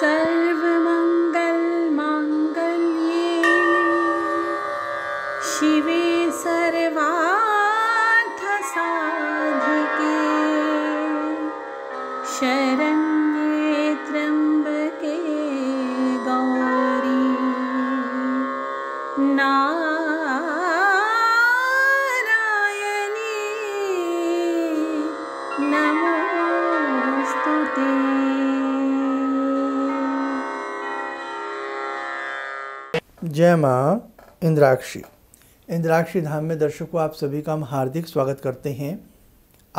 serve जय माँ इंद्राक्षी इंद्राक्षी धाम में दर्शकों आप सभी का हम हार्दिक स्वागत करते हैं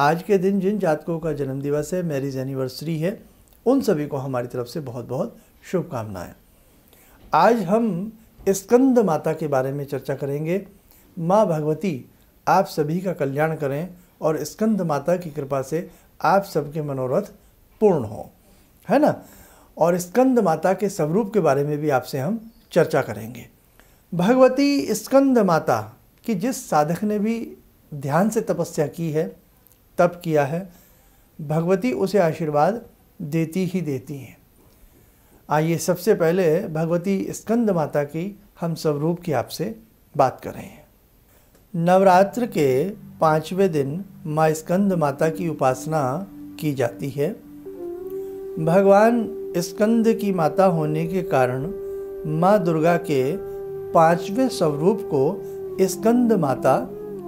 आज के दिन जिन जातकों का जन्मदिवस है मैरिज एनिवर्सरी है उन सभी को हमारी तरफ से बहुत बहुत शुभकामनाएं आज हम स्कंद माता के बारे में चर्चा करेंगे माँ भगवती आप सभी का कल्याण करें और स्कंद माता की कृपा से आप सबके मनोरथ पूर्ण हों है ना और स्कंद माता के स्वरूप के बारे में भी आपसे हम चर्चा करेंगे भगवती स्कंद माता की जिस साधक ने भी ध्यान से तपस्या की है तप किया है भगवती उसे आशीर्वाद देती ही देती हैं आइए सबसे पहले भगवती स्कंद माता की हम स्वरूप की आपसे बात करें नवरात्र के पाँचवें दिन माँ स्कंद माता की उपासना की जाती है भगवान स्कंद की माता होने के कारण माँ दुर्गा के पांचवें स्वरूप को स्कंद माता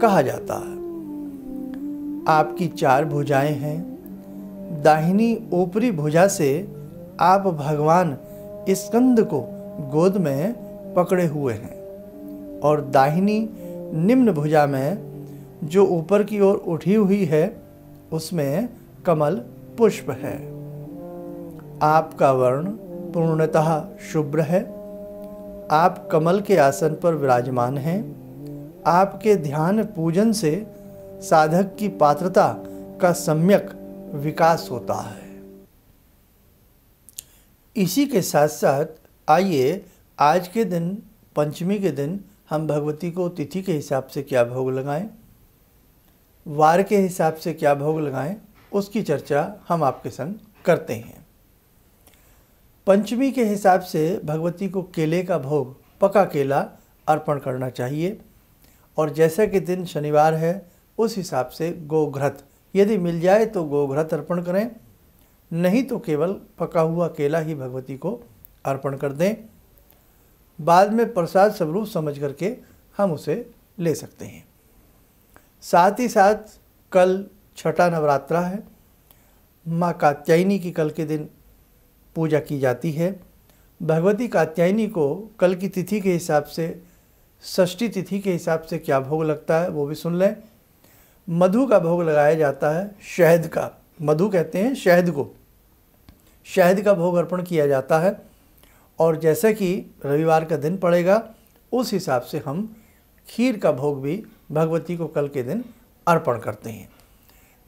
कहा जाता है आपकी चार भुजाएं हैं दाहिनी ऊपरी भुजा से आप भगवान स्कंद को गोद में पकड़े हुए हैं और दाहिनी निम्न भुजा में जो ऊपर की ओर उठी हुई है उसमें कमल पुष्प है आपका वर्ण पूर्णतः शुभ्र है आप कमल के आसन पर विराजमान हैं आपके ध्यान पूजन से साधक की पात्रता का सम्यक विकास होता है इसी के साथ साथ आइए आज के दिन पंचमी के दिन हम भगवती को तिथि के हिसाब से क्या भोग लगाएं वार के हिसाब से क्या भोग लगाएं उसकी चर्चा हम आपके संग करते हैं पंचमी के हिसाब से भगवती को केले का भोग पका केला अर्पण करना चाहिए और जैसा कि दिन शनिवार है उस हिसाब से गोघ्रत यदि मिल जाए तो गोघ्रत अर्पण करें नहीं तो केवल पका हुआ केला ही भगवती को अर्पण कर दें बाद में प्रसाद स्वरूप समझ करके हम उसे ले सकते हैं साथ ही साथ कल छठा नवरात्रा है माँ कात्यायनी की कल के दिन पूजा की जाती है भगवती कात्यायनी को कल की तिथि के हिसाब से षष्ठी तिथि के हिसाब से क्या भोग लगता है वो भी सुन लें मधु का भोग लगाया जाता है शहद का मधु कहते हैं शहद को शहद का भोग अर्पण किया जाता है और जैसे कि रविवार का दिन पड़ेगा उस हिसाब से हम खीर का भोग भी भगवती को कल के दिन अर्पण करते हैं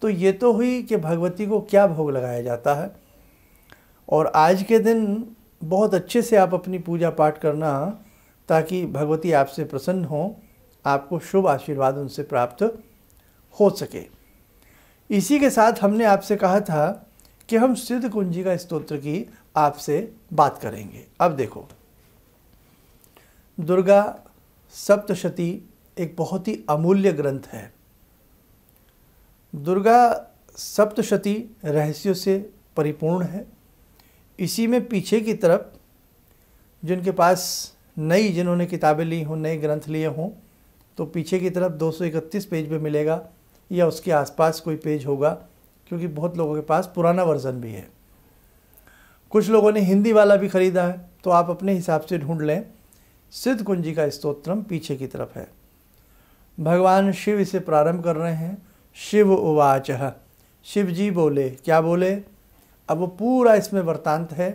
तो ये तो हुई कि भगवती को क्या भोग लगाया जाता है और आज के दिन बहुत अच्छे से आप अपनी पूजा पाठ करना ताकि भगवती आपसे प्रसन्न हो आपको शुभ आशीर्वाद उनसे प्राप्त हो सके इसी के साथ हमने आपसे कहा था कि हम सिद्ध कुंजी का स्तोत्र की आपसे बात करेंगे अब देखो दुर्गा सप्तशती एक बहुत ही अमूल्य ग्रंथ है दुर्गा सप्तशती रहस्यों से परिपूर्ण है इसी में पीछे की तरफ जिनके पास नई जिन्होंने किताबें ली हों नए ग्रंथ लिए हों तो पीछे की तरफ 231 पेज पे मिलेगा या उसके आसपास कोई पेज होगा क्योंकि बहुत लोगों के पास पुराना वर्जन भी है कुछ लोगों ने हिंदी वाला भी ख़रीदा है तो आप अपने हिसाब से ढूंढ लें सिद्ध कुंजी का स्तोत्रम पीछे की तरफ है भगवान शिव इसे प्रारंभ कर रहे हैं शिव उवाच शिव जी बोले क्या बोले अब वो पूरा इसमें वर्तांत है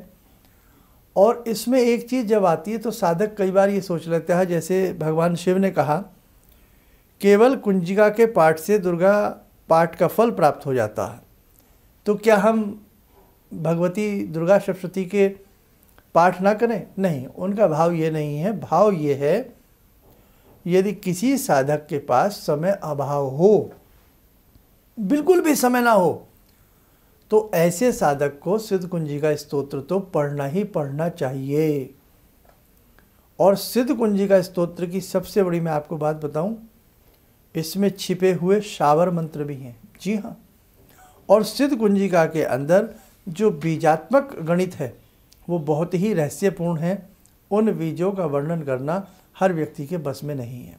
और इसमें एक चीज़ जब आती है तो साधक कई बार ये सोच लेता है जैसे भगवान शिव ने कहा केवल कुंजिका के पाठ से दुर्गा पाठ का फल प्राप्त हो जाता है तो क्या हम भगवती दुर्गा सरस्वती के पाठ ना करें नहीं उनका भाव ये नहीं है भाव ये है यदि किसी साधक के पास समय अभाव हो बिल्कुल भी समय ना हो तो ऐसे साधक को सिद्ध कुंजी का स्तोत्र तो पढ़ना ही पढ़ना चाहिए और सिद्ध कुंजी का स्तोत्र की सबसे बड़ी मैं आपको बात बताऊं इसमें छिपे हुए शावर मंत्र भी हैं जी हाँ और सिद्ध कुंजिका के अंदर जो बीजात्मक गणित है वो बहुत ही रहस्यपूर्ण है उन बीजों का वर्णन करना हर व्यक्ति के बस में नहीं है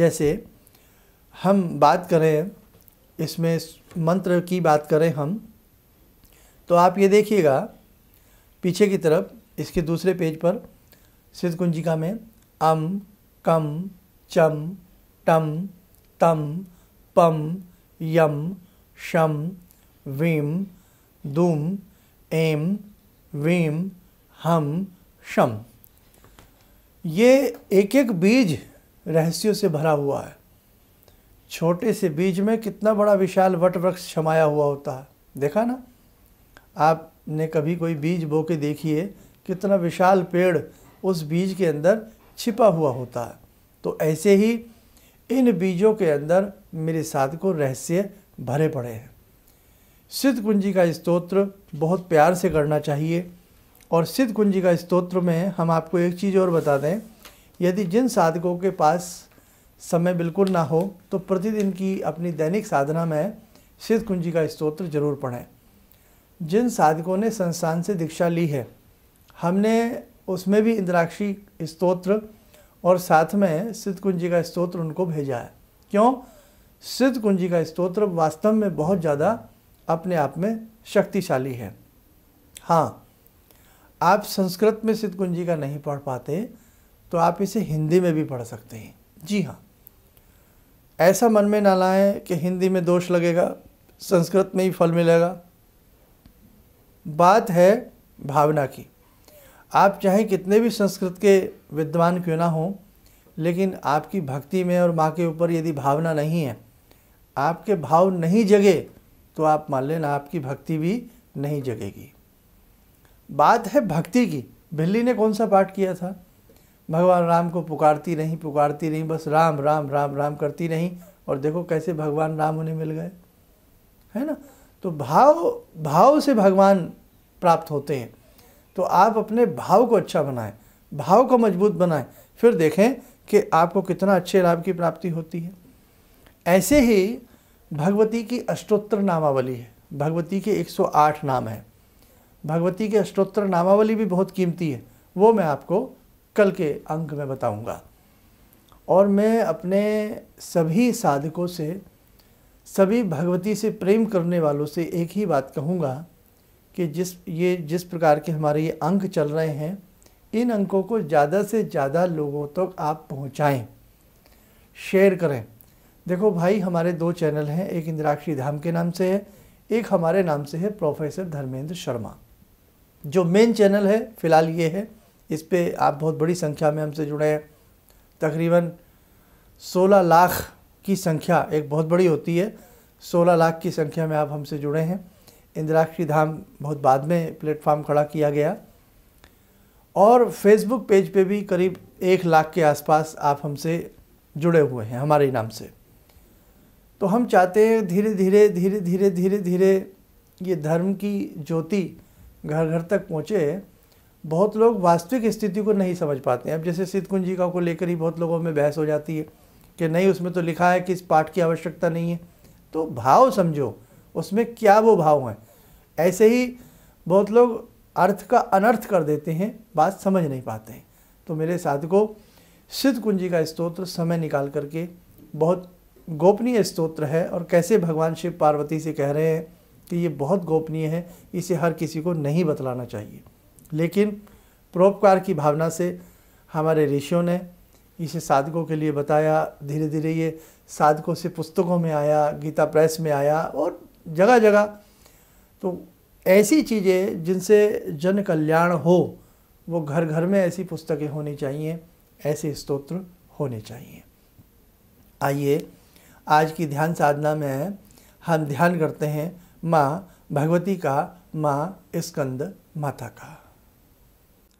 जैसे हम बात करें इसमें मंत्र की बात करें हम तो आप ये देखिएगा पीछे की तरफ इसके दूसरे पेज पर सिद्ध कुंजिका में अम कम चम टम तम पम यम शम वीम दूम एम वीम हम शम ये एक एक बीज रहस्यों से भरा हुआ है छोटे से बीज में कितना बड़ा विशाल वट वृक्ष छमाया हुआ होता है देखा ना आपने कभी कोई बीज बो के देखिए कितना विशाल पेड़ उस बीज के अंदर छिपा हुआ होता है तो ऐसे ही इन बीजों के अंदर मेरे साथ को रहस्य भरे पड़े हैं सिद्ध कुंजी का स्तोत्र बहुत प्यार से करना चाहिए और सिद्ध कुंजी का स्तोत्र में हम आपको एक चीज़ और बता दें यदि जिन साधकों के पास समय बिल्कुल ना हो तो प्रतिदिन की अपनी दैनिक साधना में सिद्ध कुंजी का स्तोत्र जरूर पढ़ें जिन साधकों ने संस्थान से दीक्षा ली है हमने उसमें भी इंद्राक्षी स्तोत्र और साथ में सिद्ध कुंजी का स्तोत्र उनको भेजा है क्यों सिद्ध कुंजी का स्तोत्र वास्तव में बहुत ज़्यादा अपने आप में शक्तिशाली है हाँ आप संस्कृत में सिद्ध कुंजी का नहीं पढ़ पाते तो आप इसे हिंदी में भी पढ़ सकते हैं जी हाँ ऐसा मन में ना लाएं कि हिंदी में दोष लगेगा संस्कृत में ही फल मिलेगा बात है भावना की आप चाहे कितने भी संस्कृत के विद्वान क्यों ना हों लेकिन आपकी भक्ति में और माँ के ऊपर यदि भावना नहीं है आपके भाव नहीं जगे तो आप मान लेना आपकी भक्ति भी नहीं जगेगी बात है भक्ति की भिल्ली ने कौन सा पाठ किया था भगवान राम को पुकारती रहीं पुकारती रहीं बस राम राम राम राम करती रहीं और देखो कैसे भगवान राम उन्हें मिल गए है ना तो भाव भाव से भगवान प्राप्त होते हैं तो आप अपने भाव को अच्छा बनाएं भाव को मजबूत बनाएं फिर देखें कि आपको कितना अच्छे लाभ की प्राप्ति होती है ऐसे ही भगवती की अष्टोत्तर नामावली है भगवती के 108 नाम हैं भगवती के अष्टोत्तर नामावली भी बहुत कीमती है वो मैं आपको कल के अंक में बताऊंगा और मैं अपने सभी साधकों से सभी भगवती से प्रेम करने वालों से एक ही बात कहूँगा कि जिस ये जिस प्रकार के हमारे ये अंक चल रहे हैं इन अंकों को ज़्यादा से ज़्यादा लोगों तक तो आप पहुँचाएँ शेयर करें देखो भाई हमारे दो चैनल हैं एक इंद्राक्षी धाम के नाम से है एक हमारे नाम से है प्रोफेसर धर्मेंद्र शर्मा जो मेन चैनल है फिलहाल ये है इस पर आप बहुत बड़ी संख्या में हमसे जुड़े हैं तकरीबन 16 लाख की संख्या एक बहुत बड़ी होती है 16 लाख की संख्या में आप हमसे जुड़े हैं इंद्राक्षी धाम बहुत बाद में प्लेटफॉर्म खड़ा किया गया और फेसबुक पेज पे भी करीब एक लाख के आसपास आप हमसे जुड़े हुए हैं हमारे नाम से तो हम चाहते हैं धीरे धीरे धीरे धीरे धीरे धीरे ये धर्म की ज्योति घर घर तक पहुँचे बहुत लोग वास्तविक स्थिति को नहीं समझ पाते हैं अब जैसे सिद्ध कुंजिका को लेकर ही बहुत लोगों में बहस हो जाती है कि नहीं उसमें तो लिखा है कि इस पाठ की आवश्यकता नहीं है तो भाव समझो उसमें क्या वो भाव हैं ऐसे ही बहुत लोग अर्थ का अनर्थ कर देते हैं बात समझ नहीं पाते हैं तो मेरे साधकों सिद्ध कुंजी का स्तोत्र समय निकाल करके बहुत गोपनीय स्तोत्र है और कैसे भगवान शिव पार्वती से कह रहे हैं कि ये बहुत गोपनीय है इसे हर किसी को नहीं बतलाना चाहिए लेकिन परोपकार की भावना से हमारे ऋषियों ने इसे साधकों के लिए बताया धीरे धीरे ये साधकों से पुस्तकों में आया गीता प्रेस में आया और जगह जगह तो ऐसी चीज़ें जिनसे जन कल्याण हो वो घर घर में ऐसी पुस्तकें होनी चाहिए ऐसे स्तोत्र होने चाहिए आइए आज की ध्यान साधना में हम ध्यान करते हैं माँ भगवती का माँ स्कंद माता का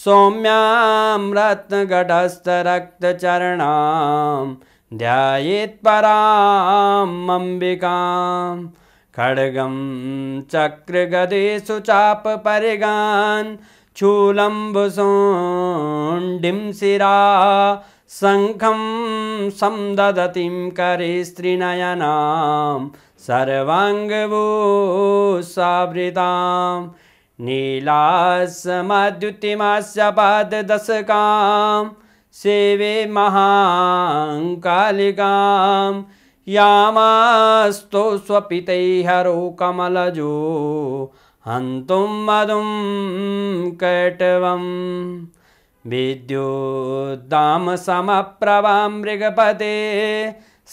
सौम्यां रत्नघटस्थरक्तचरणां पराम् अम्बिकां खड्गं चक्रगदेषु चापपरिगान् चूलम्बुसोण्डिं शिरा शङ्खं करे करिस्त्रिनयनां सर्वाङ्गभूसावृताम् नीलासमद्युतिमाशपदशकां सेवे महाङ्कालिकां यामास्तु स्वपितैहरो कमलजो हन्तुं मधुं कटवं मृगपते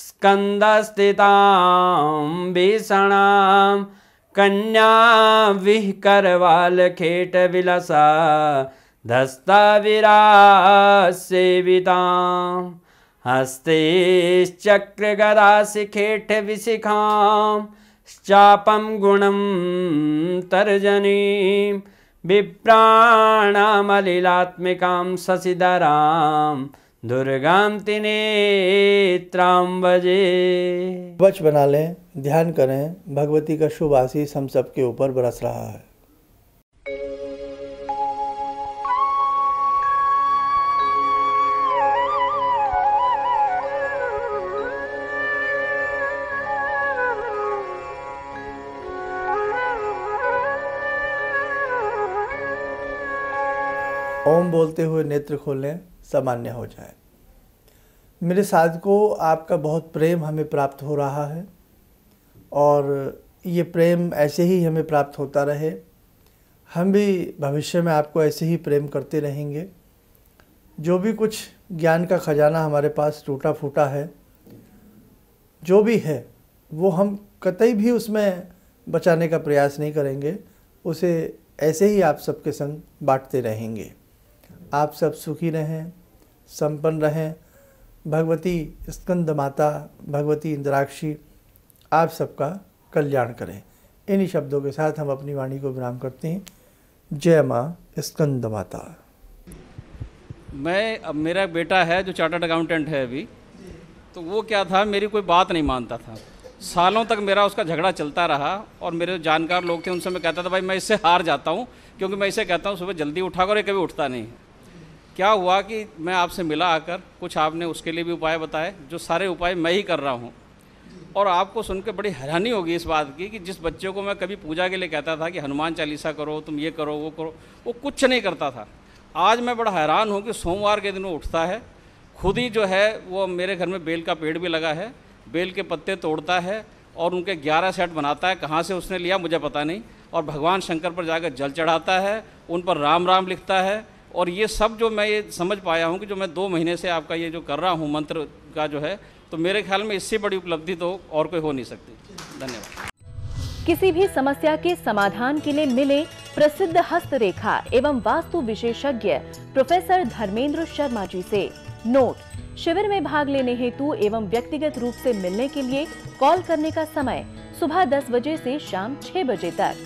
स्कन्दस्थितां भीषणाम् कन्या वि करवालखेटविलसा खेट हस्तेश्चक्रगरासिखेटविशिखां शापं गुणं तर्जनीं विप्राणामलिलात्मिकां शशिधराम् दुर्गांति नेत्राम्बजे वच बना लें ध्यान करें भगवती का शुभ आशीष हम सबके ऊपर बरस रहा है ओम बोलते हुए नेत्र खोलें सामान्य हो जाए मेरे साथ को आपका बहुत प्रेम हमें प्राप्त हो रहा है और ये प्रेम ऐसे ही हमें प्राप्त होता रहे हम भी भविष्य में आपको ऐसे ही प्रेम करते रहेंगे जो भी कुछ ज्ञान का ख़जाना हमारे पास टूटा फूटा है जो भी है वो हम कतई भी उसमें बचाने का प्रयास नहीं करेंगे उसे ऐसे ही आप सबके संग बांटते रहेंगे आप सब सुखी रहें संपन्न रहें भगवती स्कंद माता भगवती इंद्राक्षी आप सबका कल्याण करें इन्हीं शब्दों के साथ हम अपनी वाणी को विराम करते हैं जय माँ स्कंद माता मैं अब मेरा बेटा है जो चार्टर्ड अकाउंटेंट है अभी तो वो क्या था मेरी कोई बात नहीं मानता था सालों तक मेरा उसका झगड़ा चलता रहा और मेरे जो जानकार लोग थे उनसे मैं कहता था भाई मैं इससे हार जाता हूँ क्योंकि मैं इसे कहता हूँ सुबह जल्दी उठा करो कभी उठता नहीं क्या हुआ कि मैं आपसे मिला आकर कुछ आपने उसके लिए भी उपाय बताए जो सारे उपाय मैं ही कर रहा हूँ और आपको सुनकर बड़ी हैरानी होगी इस बात की कि जिस बच्चे को मैं कभी पूजा के लिए कहता था कि हनुमान चालीसा करो तुम ये करो वो करो वो कुछ नहीं करता था आज मैं बड़ा हैरान हूँ कि सोमवार के दिन वो उठता है खुद ही जो है वो मेरे घर में बेल का पेड़ भी लगा है बेल के पत्ते तोड़ता है और उनके ग्यारह सेट बनाता है कहाँ से उसने लिया मुझे पता नहीं और भगवान शंकर पर जाकर जल चढ़ाता है उन पर राम राम लिखता है और ये सब जो मैं ये समझ पाया हूँ कि जो मैं दो महीने से आपका ये जो कर रहा हूँ मंत्र का जो है तो मेरे ख्याल में इससे बड़ी उपलब्धि तो और कोई हो नहीं सकती धन्यवाद किसी भी समस्या के समाधान के लिए मिले प्रसिद्ध हस्तरेखा एवं वास्तु विशेषज्ञ प्रोफेसर धर्मेंद्र शर्मा जी से नोट शिविर में भाग लेने हेतु एवं व्यक्तिगत रूप से मिलने के लिए कॉल करने का समय सुबह 10 बजे से शाम 6 बजे तक